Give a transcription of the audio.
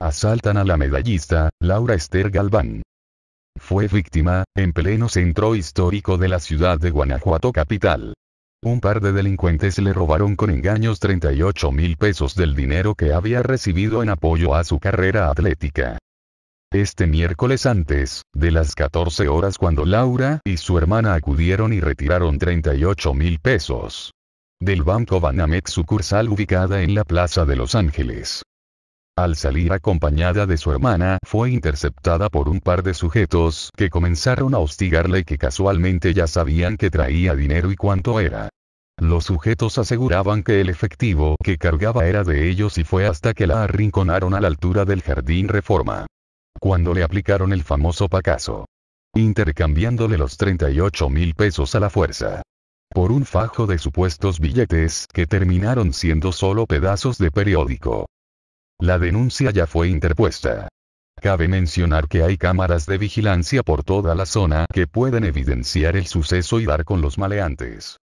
Asaltan a la medallista, Laura Esther Galván. Fue víctima, en pleno centro histórico de la ciudad de Guanajuato capital. Un par de delincuentes le robaron con engaños 38 mil pesos del dinero que había recibido en apoyo a su carrera atlética. Este miércoles antes, de las 14 horas cuando Laura y su hermana acudieron y retiraron 38 mil pesos. Del Banco Banamex sucursal ubicada en la Plaza de Los Ángeles. Al salir acompañada de su hermana, fue interceptada por un par de sujetos que comenzaron a hostigarle y que casualmente ya sabían que traía dinero y cuánto era. Los sujetos aseguraban que el efectivo que cargaba era de ellos y fue hasta que la arrinconaron a la altura del jardín Reforma. Cuando le aplicaron el famoso pacazo. Intercambiándole los 38 mil pesos a la fuerza. Por un fajo de supuestos billetes que terminaron siendo solo pedazos de periódico. La denuncia ya fue interpuesta. Cabe mencionar que hay cámaras de vigilancia por toda la zona que pueden evidenciar el suceso y dar con los maleantes.